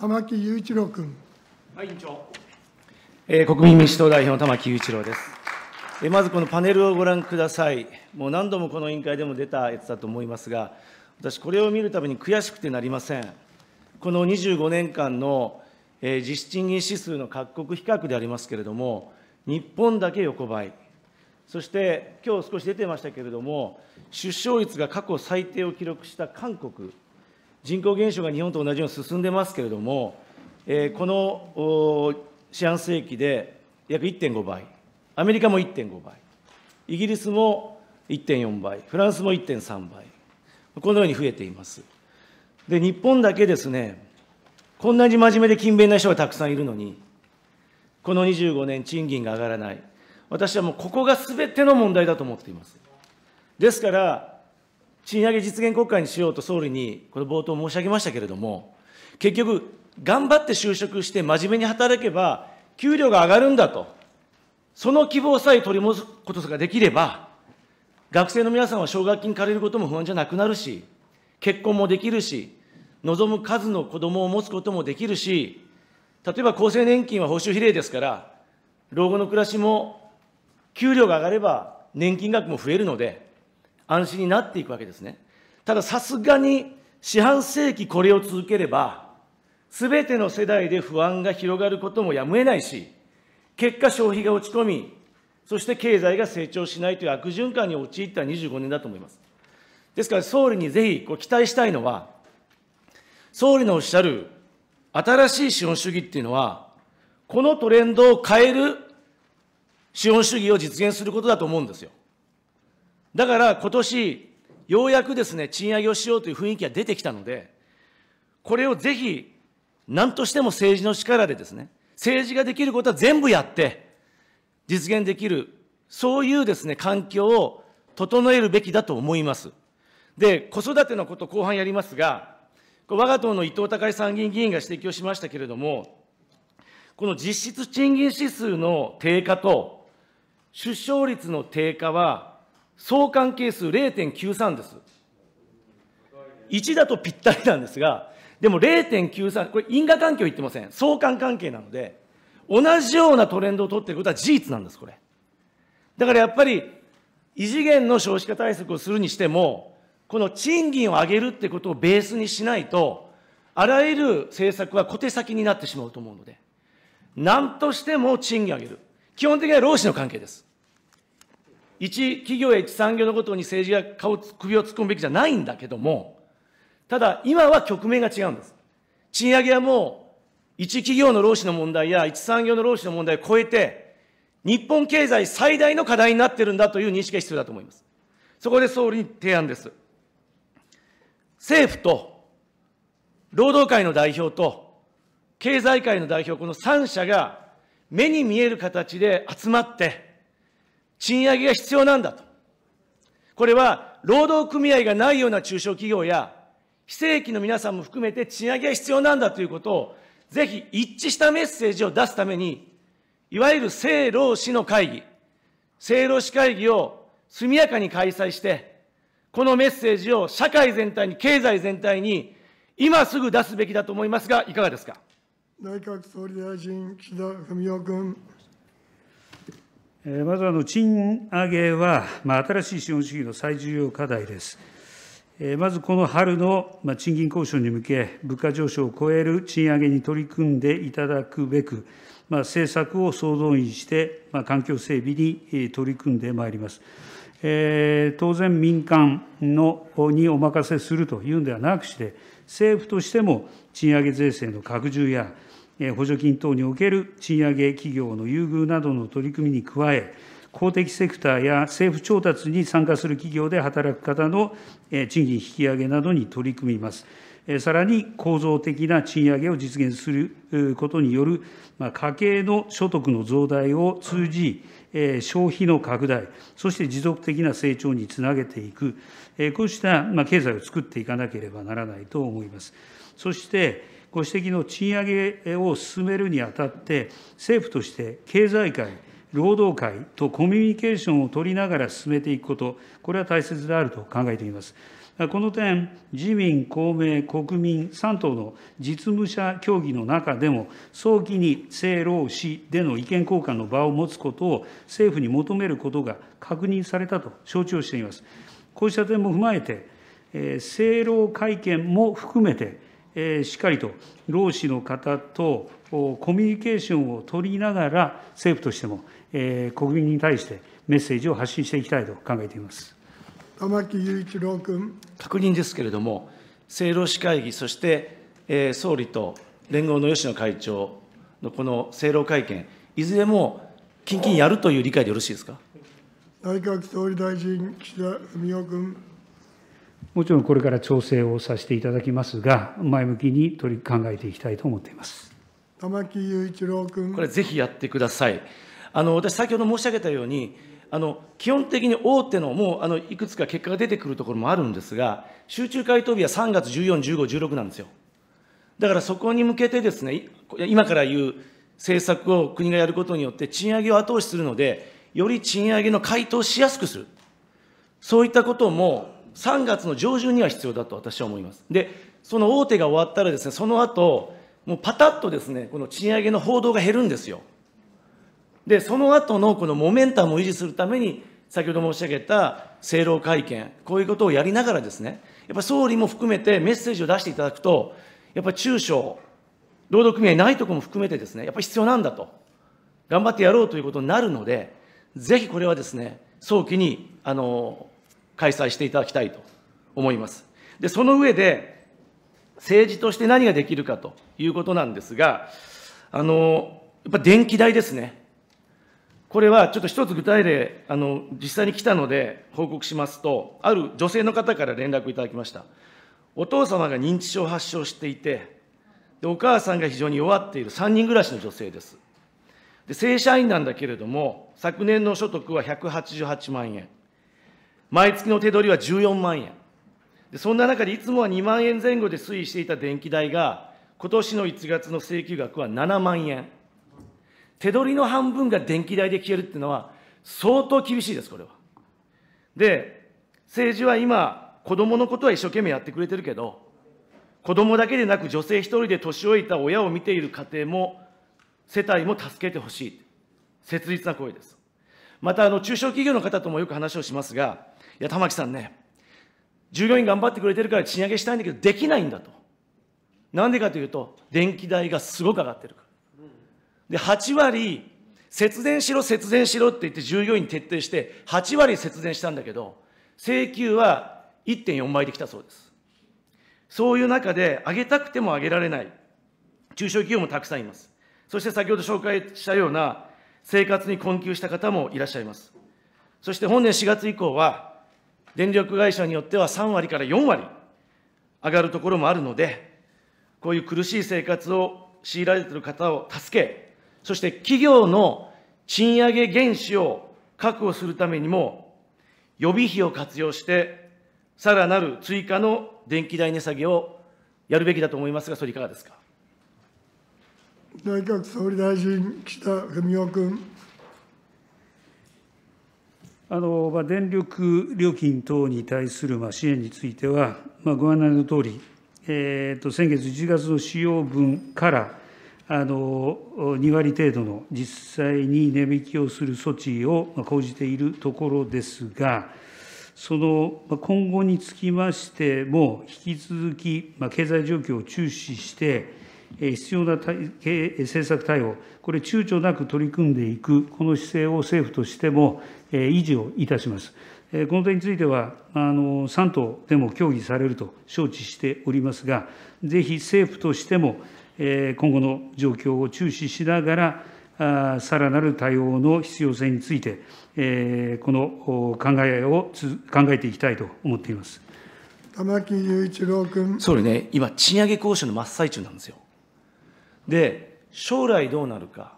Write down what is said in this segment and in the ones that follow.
玉木雄一郎君。はい、委員長。えー、国民民主党代表の玉木雄一郎です。えー、まずこのパネルをご覧ください。もう何度もこの委員会でも出たやつだと思いますが、私、これを見るたびに悔しくてなりません。この25年間の、えー、実質賃金指数の各国比較でありますけれども、日本だけ横ばい。そして今日少し出てましたけれども、出生率が過去最低を記録した韓国人口減少が日本と同じように進んでますけれども、えー、この四半世紀で約1.5倍、アメリカも1.5倍、イギリスも1.4倍、フランスも1.3倍、このように増えています。で、日本だけですね、こんなに真面目で勤勉な人がたくさんいるのに、この25年、賃金が上がらない、私はもうここがすべての問題だと思っています。ですから、賃上げ実現国会にしようと総理にこの冒頭申し上げましたけれども、結局、頑張って就職して真面目に働けば、給料が上がるんだと、その希望さえ取り戻すことができれば、学生の皆さんは奨学金借りることも不安じゃなくなるし、結婚もできるし、望む数の子供を持つこともできるし、例えば厚生年金は報酬比例ですから、老後の暮らしも給料が上がれば年金額も増えるので、安心になっていくわけですね。たださすがに四半世紀これを続ければ、すべての世代で不安が広がることもやむを得ないし、結果消費が落ち込み、そして経済が成長しないという悪循環に陥った25年だと思います。ですから総理にぜひこう期待したいのは、総理のおっしゃる新しい資本主義っていうのは、このトレンドを変える資本主義を実現することだと思うんですよ。だから今年、ようやくですね、賃上げをしようという雰囲気が出てきたので、これをぜひ、何としても政治の力でですね、政治ができることは全部やって、実現できる、そういうですね、環境を整えるべきだと思います。で、子育てのこと後半やりますが、我が党の伊藤孝参議院議員が指摘をしましたけれども、この実質賃金指数の低下と、出生率の低下は、相関係数0.93です。1だとぴったりなんですが、でも0.93、これ因果関係を言ってません。相関関係なので、同じようなトレンドを取っていることは事実なんです、これ。だからやっぱり、異次元の少子化対策をするにしても、この賃金を上げるってことをベースにしないと、あらゆる政策は小手先になってしまうと思うので、なんとしても賃金を上げる。基本的には労使の関係です。一企業や一産業のことに政治が顔、首を突っ込むべきじゃないんだけども、ただ今は局面が違うんです。賃上げはもう、一企業の労使の問題や一産業の労使の問題を超えて、日本経済最大の課題になってるんだという認識が必要だと思います。そこで総理に提案です。政府と労働界の代表と経済界の代表、この3者が目に見える形で集まって、賃上げが必要なんだと。これは労働組合がないような中小企業や、非正規の皆さんも含めて賃上げが必要なんだということを、ぜひ一致したメッセージを出すために、いわゆる政労使の会議、政労使会議を速やかに開催して、このメッセージを社会全体に、経済全体に、今すぐ出すべきだと思いますが、いかがですか。内閣総理大臣、岸田文雄君。まず賃上げは、新しい資本主義の最重要課題です。まずこの春の賃金交渉に向け、物価上昇を超える賃上げに取り組んでいただくべく、政策を総動員して、環境整備に取り組んでまいります。当然、民間のにお任せするというんではなくして、政府としても賃上げ税制の拡充や、補助金等における賃上げ企業の優遇などの取り組みに加え、公的セクターや政府調達に参加する企業で働く方の賃金引き上げなどに取り組みます。さらに構造的な賃上げを実現することによる家計の所得の増大を通じ、消費の拡大、そして持続的な成長につなげていく、こうした経済を作っていかなければならないと思います。そして、ご指摘の賃上げを進めるにあたって、政府として経済界、労働界とコミュニケーションを取りながら進めていくこと、これは大切であると考えています。この点、自民、公明、国民3党の実務者協議の中でも、早期に政労使での意見交換の場を持つことを政府に求めることが確認されたと承知をしています。こうした点も踏まえて、政労会見も含めて、しっかりと労使の方とコミュニケーションを取りながら、政府としても国民に対してメッセージを発信していきたいと考えています玉木雄一郎君。確認ですけれども、政労使会議、そして総理と連合の吉野会長のこの政労会見、いずれも近々やるという理解でよろしいですか。内閣総理大臣、岸田文雄君。もちろんこれから調整をさせていただきますが、前向きに取り考えていきたいと思っています玉木雄一郎君。これ、ぜひやってください。あの私、先ほど申し上げたように、あの基本的に大手のもうあのいくつか結果が出てくるところもあるんですが、集中回答日は3月14、15、16なんですよ。だからそこに向けてですね、今から言う政策を国がやることによって、賃上げを後押しするので、より賃上げの回答しやすくする、そういったことも3月の上旬には必要だと私は思います。で、その大手が終わったらですね、その後、もうパタッとですね、この賃上げの報道が減るんですよ。で、その後のこのモメンタムを維持するために、先ほど申し上げた政労会見、こういうことをやりながらですね、やっぱ総理も含めてメッセージを出していただくと、やっぱ中小、労働組合ないとこも含めてですね、やっぱり必要なんだと、頑張ってやろうということになるので、ぜひこれはですね、早期に、あの、開催していただきたいと思います。で、その上で、政治として何ができるかということなんですが、あの、やっぱ電気代ですね。これはちょっと一つ具体例、あの、実際に来たので報告しますと、ある女性の方から連絡いただきました。お父様が認知症発症していて、でお母さんが非常に弱っている3人暮らしの女性です。で正社員なんだけれども、昨年の所得は188万円。毎月の手取りは14万円。そんな中でいつもは2万円前後で推移していた電気代が、今年の1月の請求額は7万円。手取りの半分が電気代で消えるっていうのは、相当厳しいです、これは。で、政治は今、子供のことは一生懸命やってくれてるけど、子供だけでなく女性一人で年老いた親を見ている家庭も、世帯も助けてほしい。切実な声です。また、あの、中小企業の方ともよく話をしますが、いや、玉木さんね、従業員頑張ってくれてるから賃上げしたいんだけど、できないんだと。なんでかというと、電気代がすごく上がってるから。で、8割、節電しろ、節電しろって言って従業員徹底して、8割節電したんだけど、請求は1.4倍できたそうです。そういう中で、上げたくても上げられない、中小企業もたくさんいます。そして先ほど紹介したような、生活に困窮した方もいらっしゃいます。そして本年4月以降は、電力会社によっては3割から4割上がるところもあるので、こういう苦しい生活を強いられている方を助け、そして企業の賃上げ原資を確保するためにも、予備費を活用して、さらなる追加の電気代値下げをやるべきだと思いますが、総理、いかがですか。内閣総理大臣、岸田文雄君。電力料金等に対する支援については、ご案内のとおり、先月1月の使用分から、2割程度の実際に値引きをする措置を講じているところですが、その今後につきましても、引き続き経済状況を注視して、必要な政策対応、これ、ちゅうちょなく取り組んでいく、この姿勢を政府としても維持をいたします。この点については、3党でも協議されると承知しておりますが、ぜひ政府としても、今後の状況を注視しながら、さらなる対応の必要性について、この考えを考えていきたいと思っています。玉木雄一郎君。総理ね、今、賃上げ交渉の真っ最中なんですよ。で、将来どうなるか、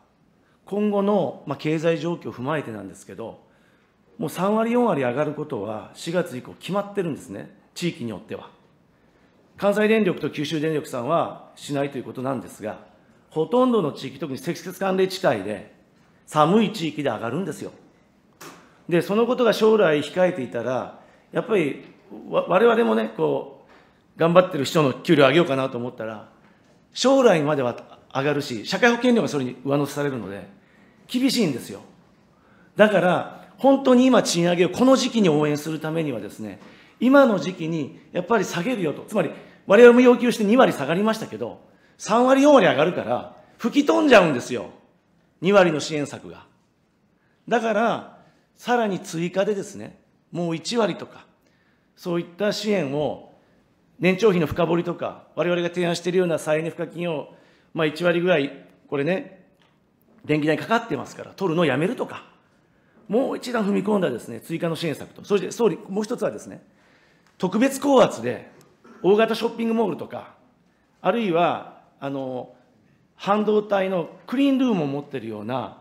今後の、まあ、経済状況を踏まえてなんですけど、もう3割、4割上がることは4月以降決まってるんですね、地域によっては。関西電力と九州電力さんはしないということなんですが、ほとんどの地域、特に積雪寒冷地帯で、寒い地域で上がるんですよ。で、そのことが将来控えていたら、やっぱりわれわれもね、こう、頑張ってる人の給料上げようかなと思ったら、将来までは上がるし、社会保険料がそれに上乗せされるので、厳しいんですよ。だから、本当に今、賃上げをこの時期に応援するためにはですね、今の時期にやっぱり下げるよと、つまり、我々も要求して2割下がりましたけど、3割、4割上がるから、吹き飛んじゃうんですよ、2割の支援策が。だから、さらに追加でですね、もう1割とか、そういった支援を、年長費の深掘りとか、我々が提案しているような再エネ賦課金をまあ、1割ぐらい、これね、電気代かかってますから、取るのをやめるとか、もう一段踏み込んだですね追加の支援策と、そして総理、もう一つはですね、特別高圧で大型ショッピングモールとか、あるいはあの半導体のクリーンルームを持っているような、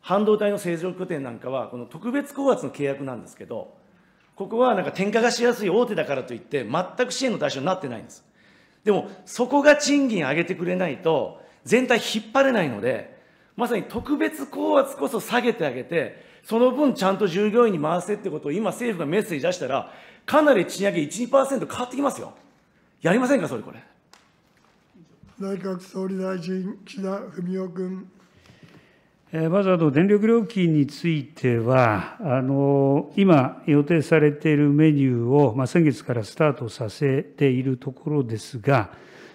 半導体の製造拠点なんかは、この特別高圧の契約なんですけど、ここはなんか転嫁がしやすい大手だからといって、全く支援の対象になってないんです。でもそこが賃金上げてくれないと全体引っ張れないのでまさに特別高圧こそ下げてあげてその分ちゃんと従業員に回せってことを今政府がメッセージ出したらかなり賃上げ1、2%変わってきますよ。やりませんか、総理これ。内閣総理大臣、岸田文雄君。まず電力料金については、今予定されているメニューを先月からスタートさせているところですが、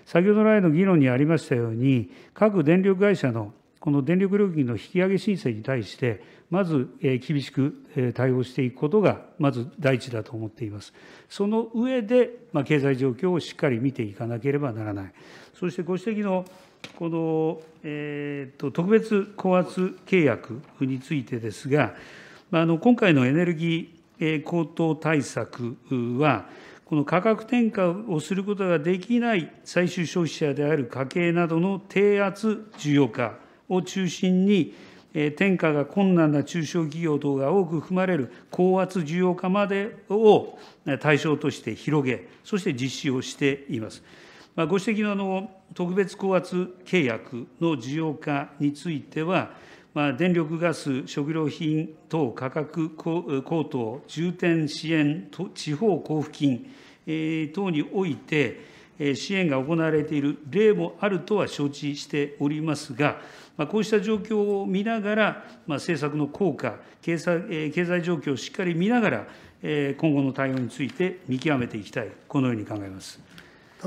先ほど来の議論にありましたように、各電力会社のこの電力料金の引き上げ申請に対して、まず厳しく対応していくことが、まず第一だと思っています。その上で、経済状況をしっかり見ていかなければならない。そしてご指摘のこの、えーと、特別高圧契約についてですが、あの今回のエネルギー高騰対策は、この価格転嫁をすることができない最終消費者である家計などの低圧需要化を中心に、転嫁が困難な中小企業等が多く含まれる高圧需要化までを対象として広げ、そして実施をしています。ご指摘の特別高圧契約の需要化については、電力、ガス、食料品等価格高騰重点支援地方交付金等において、支援が行われている例もあるとは承知しておりますが、こうした状況を見ながら、政策の効果、経済経済状況をしっかり見ながら、今後の対応について見極めていきたい、このように考えます。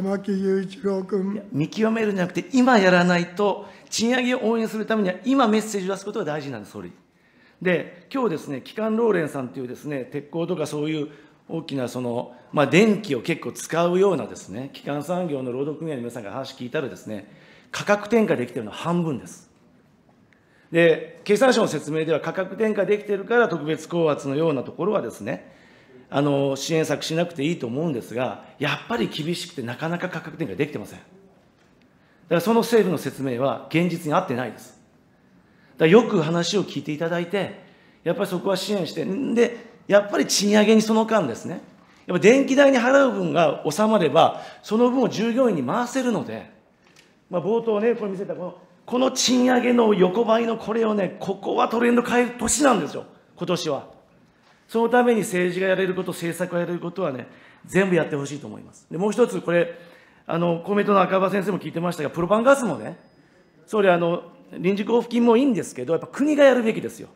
玉木雄一郎君。見極めるんじゃなくて、今やらないと、賃上げを応援するためには、今メッセージを出すことが大事なんです、総理。で、今日ですね、基幹ローレンさんというですね、鉄鋼とかそういう大きなその、まあ、電気を結構使うようなですね、基幹産業の労働組合の皆さんが話聞いたらですね、価格転嫁できてるのは半分です。で、経産省の説明では価格転嫁できてるから特別高圧のようなところはですね、あの支援策しなくていいと思うんですが、やっぱり厳しくてなかなか価格転嫁できてません。だからその政府の説明は現実に合ってないです。だよく話を聞いていただいて、やっぱりそこは支援して、で、やっぱり賃上げにその間ですね、やっぱ電気代に払う分が収まれば、その分を従業員に回せるので、まあ、冒頭ね、これ見せたこの、この賃上げの横ばいのこれをね、ここはトレンド変える年なんですよ、今年は。そのために政治がやれること、政策がやれることはね、全部やってほしいと思います。で、もう一つ、これ、あの、公明党の赤羽先生も聞いてましたが、プロパンガスもね、総理、あの、臨時交付金もいいんですけど、やっぱ国がやるべきですよ。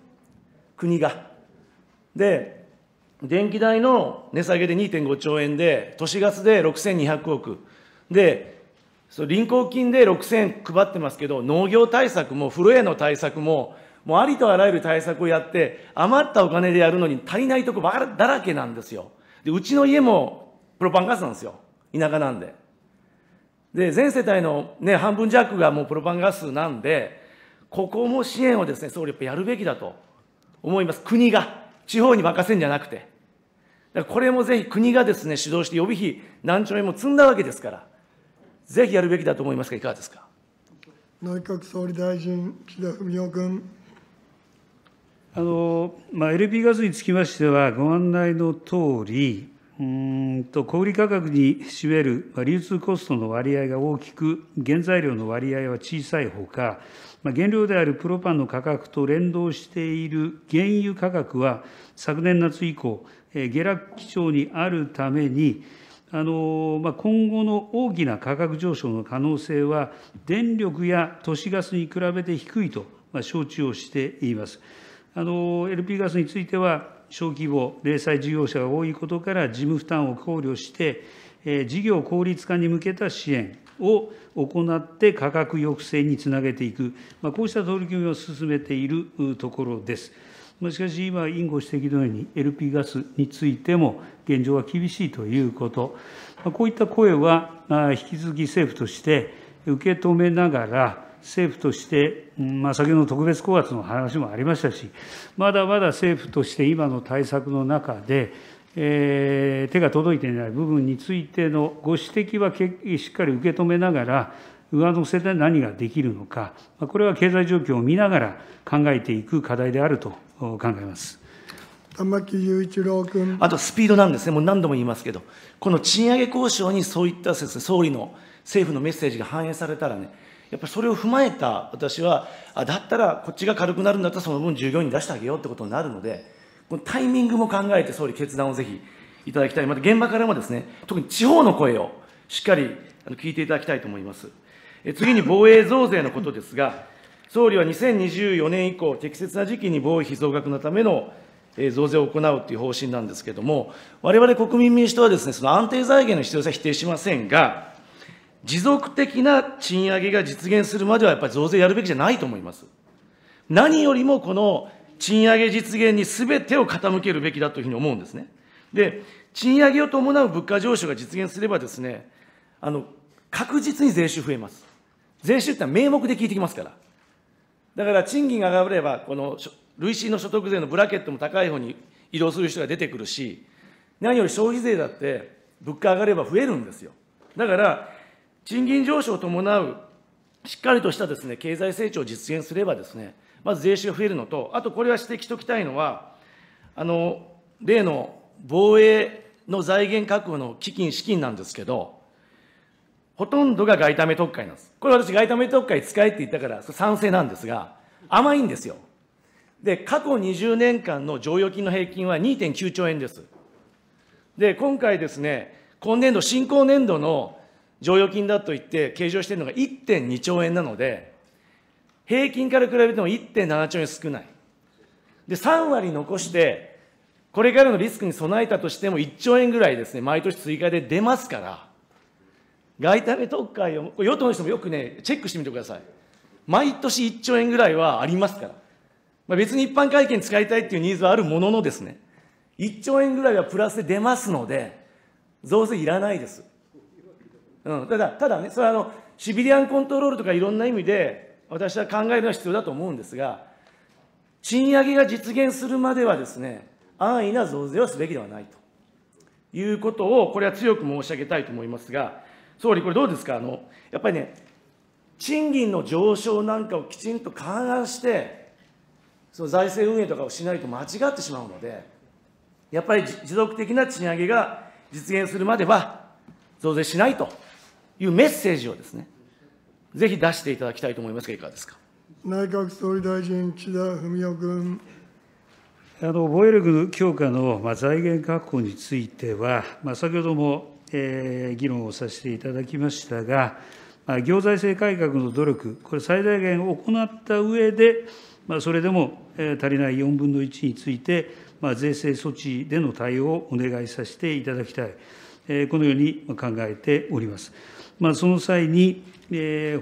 国が。で、電気代の値下げで2.5兆円で、都市ガスで6200億。で、そ臨交金で6000配ってますけど、農業対策も、風呂への対策も、もうありとあらゆる対策をやって、余ったお金でやるのに足りないとこばだらけなんですよ。で、うちの家もプロパンガスなんですよ。田舎なんで。で、全世帯のね、半分弱がもうプロパンガスなんで、ここも支援をですね、総理やっぱやるべきだと思います。国が、地方に任せるんじゃなくて。だからこれもぜひ国がですね、主導して予備費何兆円も積んだわけですから、ぜひやるべきだと思いますが、いかがですか。内閣総理大臣、岸田文雄君。ＬＰ ガスにつきましては、ご案内のとおり、小売り価格に占める流通コストの割合が大きく、原材料の割合は小さいほか、原料であるプロパンの価格と連動している原油価格は、昨年夏以降、下落基調にあるために、あのまあ、今後の大きな価格上昇の可能性は、電力や都市ガスに比べて低いと、まあ、承知をしています。ＬＰ ガスについては、小規模、零細事業者が多いことから事務負担を考慮して、事業効率化に向けた支援を行って価格抑制につなげていく、こうした取り組みを進めているところです。しかし今、委員ご指摘のように、ＬＰ ガスについても現状は厳しいということ、こういった声は引き続き政府として受け止めながら、政府として、まあ、先ほどの特別高圧の話もありましたし、まだまだ政府として今の対策の中で、えー、手が届いていない部分についてのご指摘はしっかり受け止めながら、上乗せで何ができるのか、これは経済状況を見ながら考えていく課題であると考えます。玉木雄一郎君あとスピードなんですね、もう何度も言いますけど、この賃上げ交渉にそういったです、ね、総理の政府のメッセージが反映されたらね、やっぱりそれを踏まえた私は、あだったらこっちが軽くなるんだったらその分従業員に出してあげようってことになるので、このタイミングも考えて総理決断をぜひいただきたい。また現場からもですね、特に地方の声をしっかり聞いていただきたいと思います。え次に防衛増税のことですが、総理は2024年以降、適切な時期に防衛費増額のための増税を行うという方針なんですけれども、われわれ国民民主党はです、ね、その安定財源の必要性は否定しませんが、持続的な賃上げが実現するまではやっぱり増税やるべきじゃないと思います。何よりもこの賃上げ実現にすべてを傾けるべきだというふうに思うんですね。で、賃上げを伴う物価上昇が実現すればですね、あの、確実に税収増えます。税収ってのは名目で聞いてきますから。だから賃金が上がれば、この累進の所得税のブラケットも高い方に移動する人が出てくるし、何より消費税だって物価上がれば増えるんですよ。だから、賃金上昇を伴うしっかりとしたですね、経済成長を実現すればですね、まず税収が増えるのと、あとこれは指摘しておきたいのは、あの、例の防衛の財源確保の基金、資金なんですけど、ほとんどが外為特会なんです。これ私、外為特会使えって言ったから、賛成なんですが、甘いんですよ。で、過去20年間の剰余金の平均は2.9兆円です。で、今回ですね、今年度、新興年度の剰余金だと言って計上しているのが1.2兆円なので、平均から比べても1.7兆円少ない。で、3割残して、これからのリスクに備えたとしても1兆円ぐらいですね、毎年追加で出ますから、外為特会を、与党の人もよくね、チェックしてみてください。毎年1兆円ぐらいはありますから。まあ、別に一般会計に使いたいっていうニーズはあるもののですね、1兆円ぐらいはプラスで出ますので、増税いらないです。うん、ただただねそれはあのシビリアンコントロールとかいろんな意味で私は考えるのは必要だと思うんですが賃上げが実現するまではですね安易な増税をすべきではないということをこれは強く申し上げたいと思いますが総理これどうですかあのやっぱりね賃金の上昇なんかをきちんと勘案してその財政運営とかをしないと間違ってしまうのでやっぱり持続的な賃上げが実現するまでは増税しないというメッセージをですね、ぜひ出していただきたいと思いますが、いかがですか。内閣総理大臣、岸田文雄君。あの防衛力強化の財源確保については、まあ、先ほども、えー、議論をさせていただきましたが、まあ、行財政改革の努力、これ、最大限行った上で、まあ、それでも、えー、足りない4分の1について、まあ、税制措置での対応をお願いさせていただきたい、えー、このように考えております。その際に、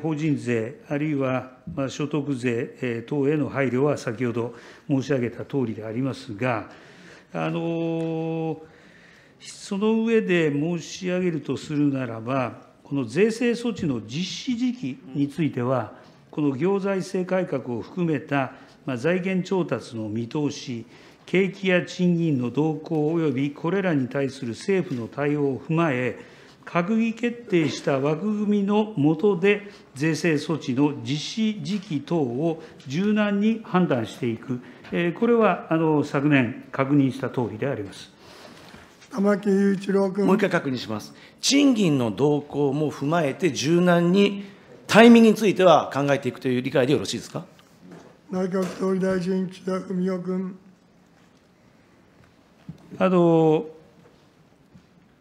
法人税、あるいは所得税等への配慮は先ほど申し上げたとおりでありますが、その上で申し上げるとするならば、この税制措置の実施時期については、この行財政改革を含めた財源調達の見通し、景気や賃金の動向およびこれらに対する政府の対応を踏まえ、閣議決定した枠組みの下で、税制措置の実施時期等を柔軟に判断していく、これは昨年、確認したとおりであります。玉木雄一郎君。もう一回確認します。賃金の動向も踏まえて柔軟にタイミングについては考えていくという理解でよろしいですか。内閣総理大臣、岸田文雄君。あの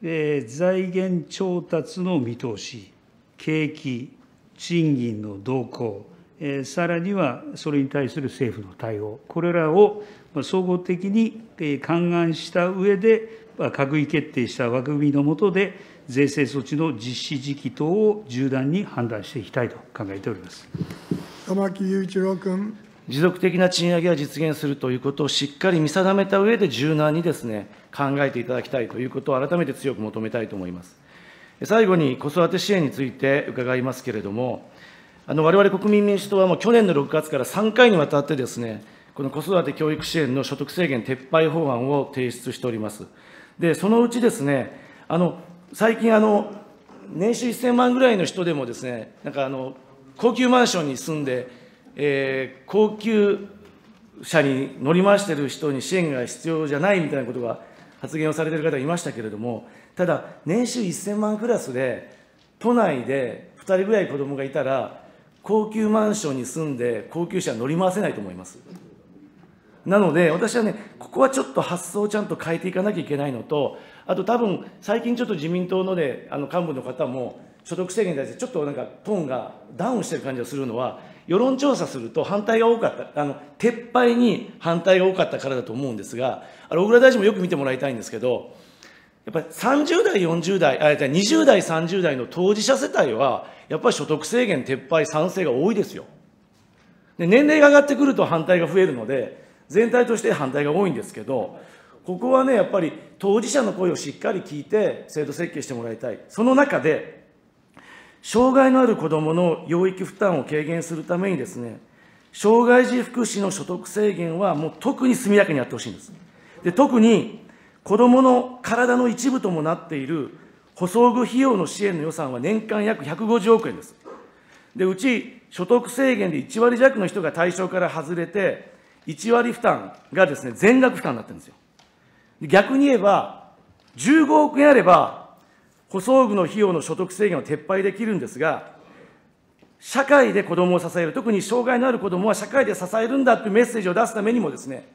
財源調達の見通し、景気、賃金の動向、さらにはそれに対する政府の対応、これらを総合的に勘案した上で、閣議決定した枠組みの下で、税制措置の実施時期等を柔軟に判断していきたいと考えております。玉木雄一郎君。持続的な賃上げが実現するということをしっかり見定めた上で柔軟にですね、考えていただきたいということを改めて強く求めたいと思います。最後に子育て支援について伺いますけれども、あの、我々国民民主党はもう去年の6月から3回にわたってですね、この子育て教育支援の所得制限撤廃法案を提出しております。で、そのうちですね、あの、最近あの、年収1000万ぐらいの人でもですね、なんかあの、高級マンションに住んで、えー、高級車に乗り回してる人に支援が必要じゃないみたいなことが発言をされてる方いましたけれども、ただ、年収1000万クラスで、都内で2人ぐらい子供がいたら、高級マンションに住んで、高級車乗り回せないと思います。なので、私はね、ここはちょっと発想をちゃんと変えていかなきゃいけないのと、あと多分、最近ちょっと自民党のね、あの幹部の方も、所得制限に対してちょっとなんかトーンがダウンしてる感じがするのは、世論調査すると反対が多かった、あの、撤廃に反対が多かったからだと思うんですが、あの、小倉大臣もよく見てもらいたいんですけど、やっぱり30代、40代、あ、20代、30代の当事者世帯は、やっぱり所得制限撤廃賛成が多いですよ。で、年齢が上がってくると反対が増えるので、全体として反対が多いんですけど、ここはね、やっぱり当事者の声をしっかり聞いて、制度設計してもらいたい。その中で、障害のある子どもの養育負担を軽減するためにですね、障害児福祉の所得制限はもう特に速やかにやってほしいんです。で特に子どもの体の一部ともなっている補装具費用の支援の予算は年間約150億円です。で、うち所得制限で1割弱の人が対象から外れて、1割負担がですね、全額負担になってるんですよ。逆に言えば、15億円あれば、補装具の費用の所得制限を撤廃できるんですが、社会で子どもを支える、特に障害のある子どもは社会で支えるんだというメッセージを出すためにもですね、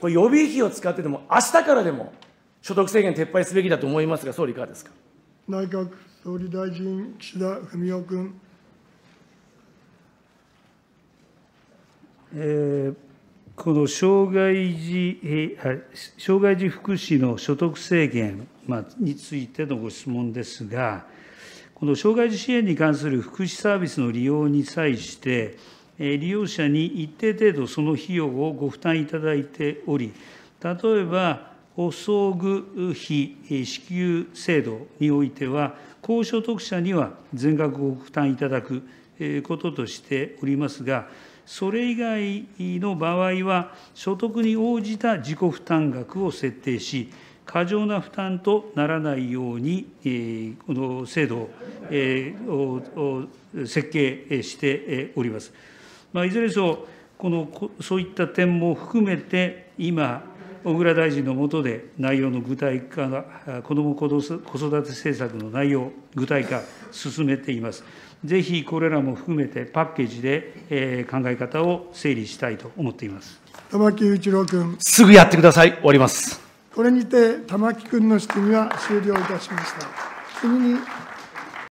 これ予備費を使ってでも、明日からでも所得制限撤廃すべきだと思いますが、総理、いかがですか。内閣総理大臣、岸田文雄君。えーこの障害児、障害児福祉の所得制限についてのご質問ですが、この障害児支援に関する福祉サービスの利用に際して、利用者に一定程度その費用をご負担いただいており、例えば、補装具費支給制度においては、高所得者には全額ご負担いただくこととしておりますが、それ以外の場合は、所得に応じた自己負担額を設定し、過剰な負担とならないように、この制度を設計しております。まあ、いずれにせよ、このそういった点も含めて、今、小倉大臣の下で内容の具体化が、子ども子育て政策の内容、具体化、進めています。ぜひこれらも含めてパッケージで、えー、考え方を整理したいと思っています。玉木雄一郎君。すぐやってください。終わります。これにて玉木君の質疑は終了いたしました。次に